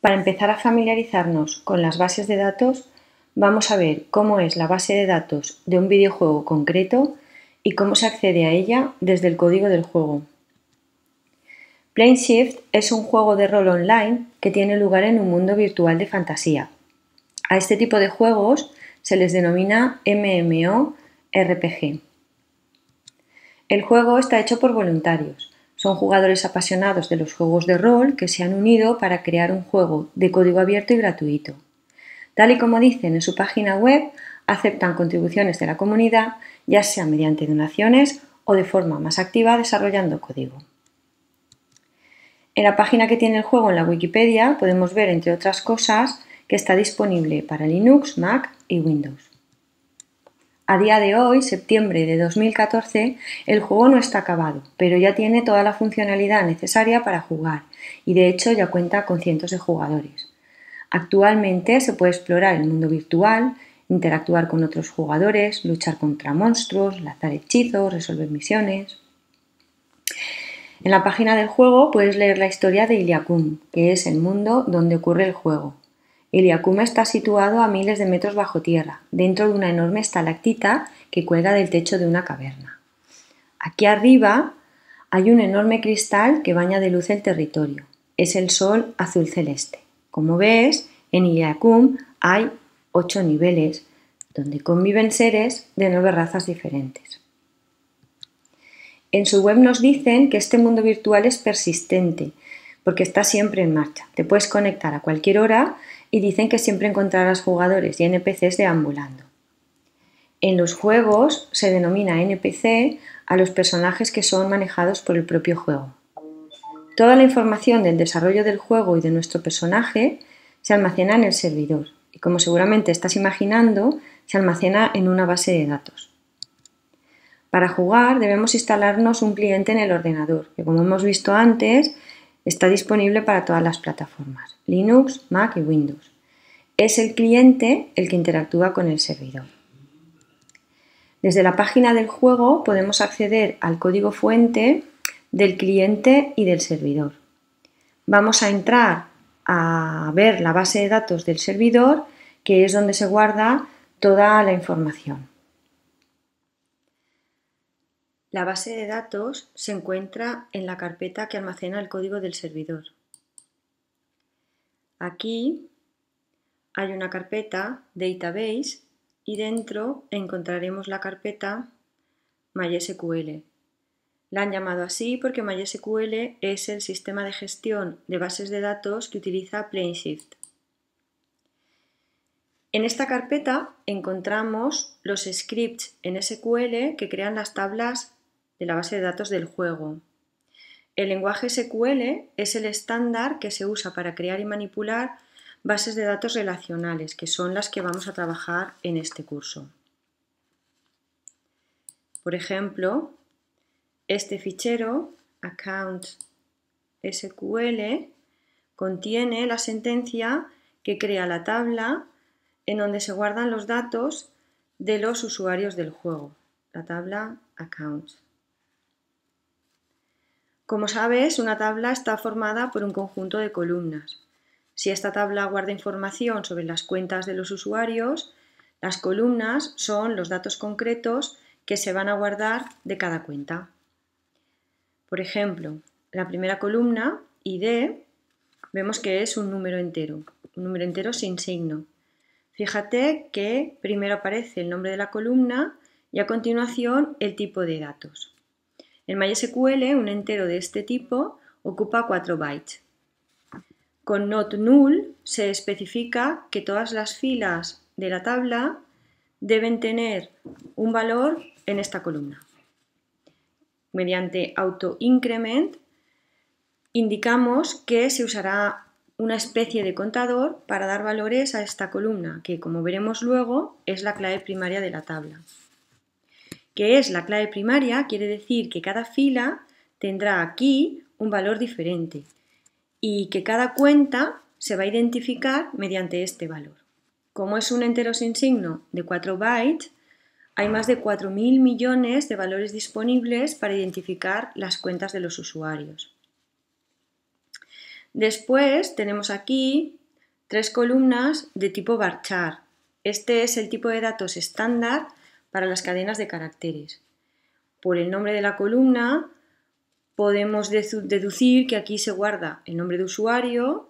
Para empezar a familiarizarnos con las bases de datos, vamos a ver cómo es la base de datos de un videojuego concreto y cómo se accede a ella desde el código del juego. Plane Shift es un juego de rol online que tiene lugar en un mundo virtual de fantasía. A este tipo de juegos se les denomina MMORPG. El juego está hecho por voluntarios. Son jugadores apasionados de los juegos de rol que se han unido para crear un juego de código abierto y gratuito. Tal y como dicen en su página web, aceptan contribuciones de la comunidad, ya sea mediante donaciones o de forma más activa desarrollando código. En la página que tiene el juego en la Wikipedia podemos ver, entre otras cosas, que está disponible para Linux, Mac y Windows. A día de hoy, septiembre de 2014, el juego no está acabado, pero ya tiene toda la funcionalidad necesaria para jugar y de hecho ya cuenta con cientos de jugadores. Actualmente se puede explorar el mundo virtual, interactuar con otros jugadores, luchar contra monstruos, lanzar hechizos, resolver misiones. En la página del juego puedes leer la historia de Iliacum, que es el mundo donde ocurre el juego, Iliacum está situado a miles de metros bajo tierra, dentro de una enorme estalactita que cuelga del techo de una caverna. Aquí arriba hay un enorme cristal que baña de luz el territorio. Es el sol azul celeste. Como ves, en Iliacum hay ocho niveles donde conviven seres de nueve razas diferentes. En su web nos dicen que este mundo virtual es persistente porque está siempre en marcha. Te puedes conectar a cualquier hora y dicen que siempre encontrarás jugadores y NPCs deambulando. En los juegos se denomina NPC a los personajes que son manejados por el propio juego. Toda la información del desarrollo del juego y de nuestro personaje se almacena en el servidor y como seguramente estás imaginando, se almacena en una base de datos. Para jugar debemos instalarnos un cliente en el ordenador, que como hemos visto antes Está disponible para todas las plataformas, Linux, Mac y Windows. Es el cliente el que interactúa con el servidor. Desde la página del juego podemos acceder al código fuente del cliente y del servidor. Vamos a entrar a ver la base de datos del servidor, que es donde se guarda toda la información. La base de datos se encuentra en la carpeta que almacena el código del servidor. Aquí hay una carpeta Database y dentro encontraremos la carpeta MySQL. La han llamado así porque MySQL es el sistema de gestión de bases de datos que utiliza Plainshift. En esta carpeta encontramos los scripts en SQL que crean las tablas de la base de datos del juego. El lenguaje SQL es el estándar que se usa para crear y manipular bases de datos relacionales, que son las que vamos a trabajar en este curso. Por ejemplo, este fichero, account.sql, contiene la sentencia que crea la tabla en donde se guardan los datos de los usuarios del juego, la tabla account. Como sabes, una tabla está formada por un conjunto de columnas. Si esta tabla guarda información sobre las cuentas de los usuarios, las columnas son los datos concretos que se van a guardar de cada cuenta. Por ejemplo, la primera columna, ID, vemos que es un número entero, un número entero sin signo. Fíjate que primero aparece el nombre de la columna y a continuación el tipo de datos. En MySQL, un entero de este tipo ocupa 4 bytes. Con not null se especifica que todas las filas de la tabla deben tener un valor en esta columna. Mediante autoincrement indicamos que se usará una especie de contador para dar valores a esta columna, que como veremos luego es la clave primaria de la tabla que es la clave primaria, quiere decir que cada fila tendrá aquí un valor diferente y que cada cuenta se va a identificar mediante este valor. Como es un entero sin signo de 4 bytes, hay más de 4.000 millones de valores disponibles para identificar las cuentas de los usuarios. Después tenemos aquí tres columnas de tipo varchar. Este es el tipo de datos estándar para las cadenas de caracteres. Por el nombre de la columna podemos deducir que aquí se guarda el nombre de usuario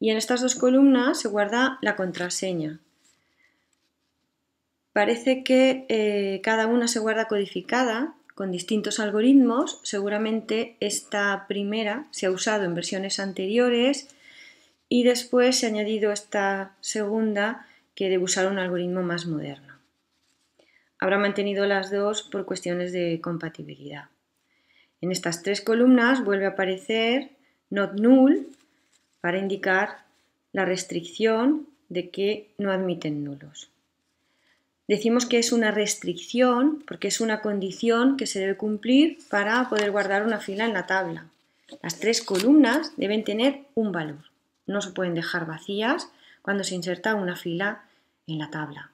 y en estas dos columnas se guarda la contraseña. Parece que eh, cada una se guarda codificada con distintos algoritmos. Seguramente esta primera se ha usado en versiones anteriores y después se ha añadido esta segunda que debe usar un algoritmo más moderno habrá mantenido las dos por cuestiones de compatibilidad. En estas tres columnas vuelve a aparecer not null para indicar la restricción de que no admiten nulos. Decimos que es una restricción porque es una condición que se debe cumplir para poder guardar una fila en la tabla. Las tres columnas deben tener un valor. No se pueden dejar vacías cuando se inserta una fila en la tabla.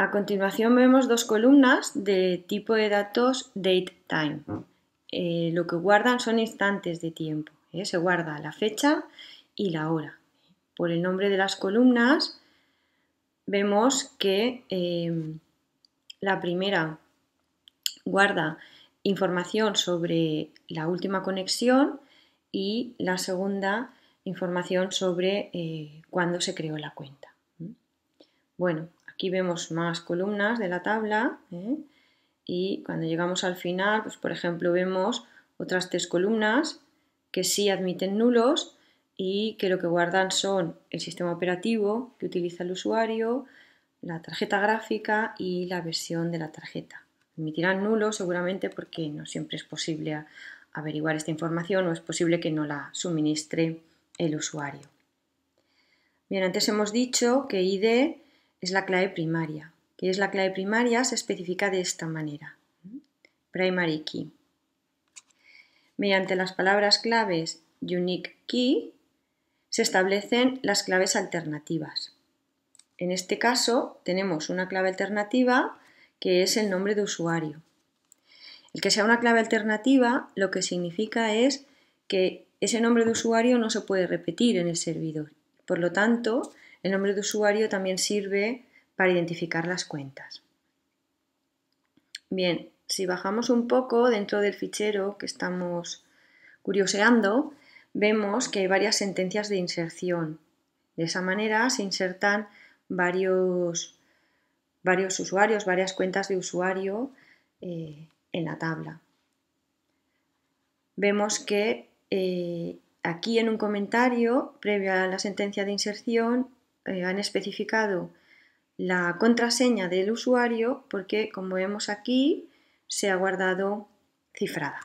A continuación vemos dos columnas de tipo de datos date time. Eh, lo que guardan son instantes de tiempo. ¿eh? Se guarda la fecha y la hora. Por el nombre de las columnas vemos que eh, la primera guarda información sobre la última conexión y la segunda información sobre cuándo se creó la cuenta. Bueno, Aquí vemos más columnas de la tabla ¿eh? y cuando llegamos al final, pues por ejemplo vemos otras tres columnas que sí admiten nulos y que lo que guardan son el sistema operativo que utiliza el usuario, la tarjeta gráfica y la versión de la tarjeta. Admitirán nulos seguramente porque no siempre es posible averiguar esta información o es posible que no la suministre el usuario. Bien, antes hemos dicho que ID es la clave primaria, ¿Qué es la clave primaria, se especifica de esta manera. Primary key. Mediante las palabras claves unique key se establecen las claves alternativas. En este caso tenemos una clave alternativa que es el nombre de usuario. El que sea una clave alternativa lo que significa es que ese nombre de usuario no se puede repetir en el servidor. Por lo tanto, el nombre de usuario también sirve para identificar las cuentas. Bien, si bajamos un poco dentro del fichero que estamos curioseando, vemos que hay varias sentencias de inserción. De esa manera se insertan varios, usuarios, varias cuentas de usuario eh, en la tabla. Vemos que eh, aquí en un comentario, previo a la sentencia de inserción, eh, han especificado la contraseña del usuario porque, como vemos aquí, se ha guardado cifrada.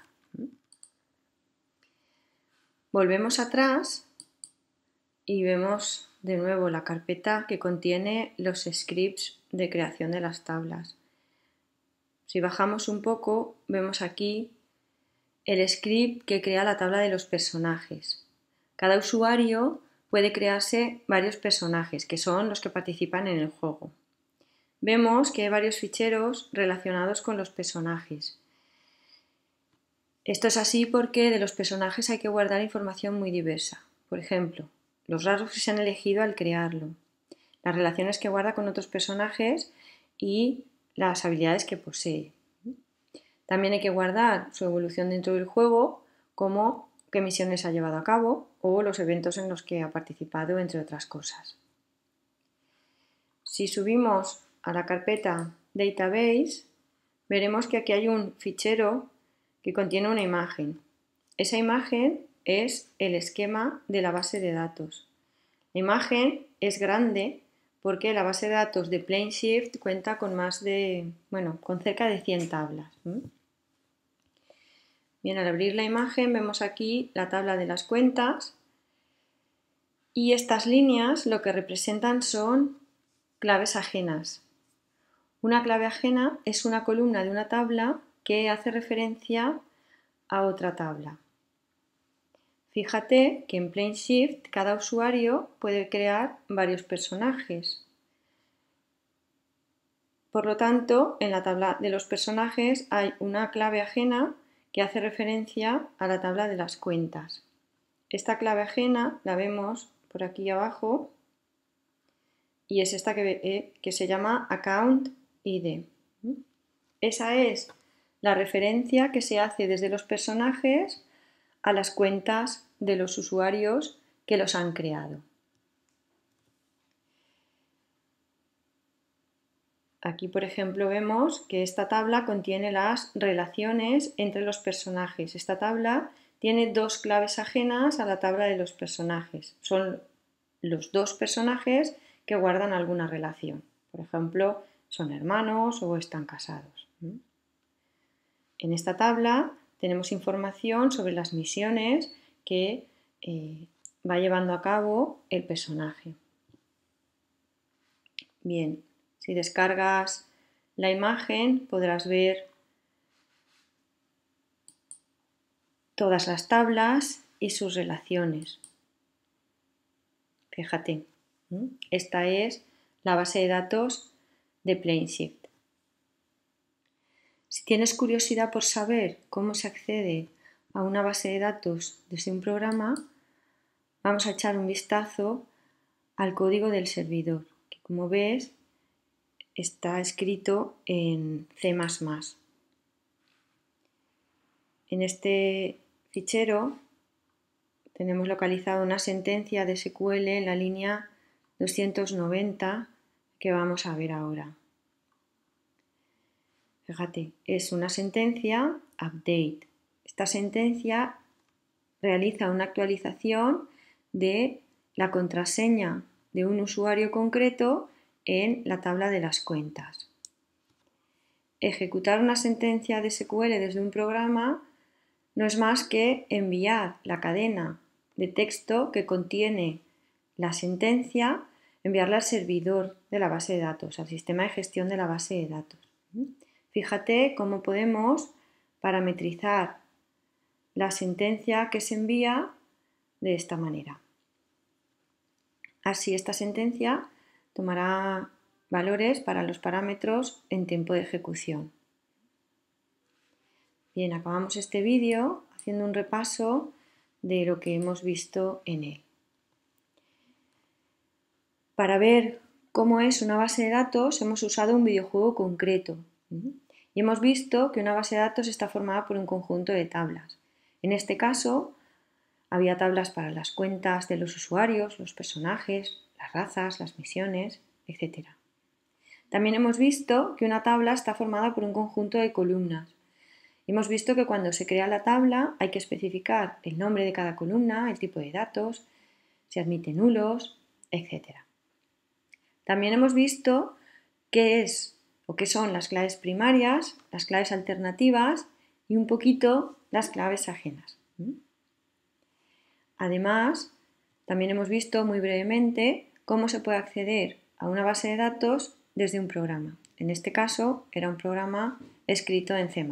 Volvemos atrás y vemos de nuevo la carpeta que contiene los scripts de creación de las tablas. Si bajamos un poco, vemos aquí el script que crea la tabla de los personajes. Cada usuario puede crearse varios personajes, que son los que participan en el juego. Vemos que hay varios ficheros relacionados con los personajes. Esto es así porque de los personajes hay que guardar información muy diversa. Por ejemplo, los rasgos que se han elegido al crearlo, las relaciones que guarda con otros personajes y las habilidades que posee. También hay que guardar su evolución dentro del juego como qué misiones ha llevado a cabo o los eventos en los que ha participado, entre otras cosas. Si subimos a la carpeta Database, veremos que aquí hay un fichero que contiene una imagen. Esa imagen es el esquema de la base de datos. La imagen es grande porque la base de datos de Planeshift cuenta con más de, con cerca de 100 tablas. Bien, al abrir la imagen vemos aquí la tabla de las cuentas y estas líneas lo que representan son claves ajenas. Una clave ajena es una columna de una tabla que hace referencia a otra tabla. Fíjate que en plain Shift cada usuario puede crear varios personajes. Por lo tanto, en la tabla de los personajes hay una clave ajena que hace referencia a la tabla de las cuentas. Esta clave ajena la vemos por aquí abajo y es esta que, eh, se llama Account ID. Esa es la referencia que se hace desde los personajes a las cuentas de los usuarios que los han creado. Aquí, por ejemplo, vemos que esta tabla contiene las relaciones entre los personajes. Esta tabla tiene dos claves ajenas a la tabla de los personajes. Son los dos personajes que guardan alguna relación. Por ejemplo, son hermanos o están casados. En esta tabla tenemos información sobre las misiones que eh, va llevando a cabo el personaje. Bien, si descargas la imagen podrás ver todas las tablas y sus relaciones. Fíjate, esta es la base de datos de Planeshift. Si tienes curiosidad por saber cómo se accede a una base de datos desde un programa, vamos a echar un vistazo al código del servidor, que como ves está escrito en C++. En este fichero tenemos localizado una sentencia de SQL en la línea 290 que vamos a ver ahora. Fíjate, es una sentencia update. Esta sentencia realiza una actualización de la contraseña de un usuario concreto en la tabla de las cuentas. Ejecutar una sentencia de SQL desde un programa no es más que enviar la cadena de texto que contiene la sentencia, enviarla al servidor de la base de datos, al sistema de gestión de la base de datos. Fíjate cómo podemos parametrizar la sentencia que se envía de esta manera. Así esta sentencia tomará valores para los parámetros en tiempo de ejecución. Bien, acabamos este vídeo haciendo un repaso de lo que hemos visto en él. Para ver cómo es una base de datos hemos usado un videojuego concreto y hemos visto que una base de datos está formada por un conjunto de tablas. En este caso había tablas para las cuentas de los usuarios, los personajes, las razas, las misiones, etc. También hemos visto que una tabla está formada por un conjunto de columnas. Hemos visto que cuando se crea la tabla hay que especificar el nombre de cada columna, el tipo de datos, si admite nulos, etc. También hemos visto qué es o qué son las claves primarias, las claves alternativas y un poquito las claves ajenas. Además, también hemos visto muy brevemente cómo se puede acceder a una base de datos desde un programa. En este caso era un programa escrito en C++.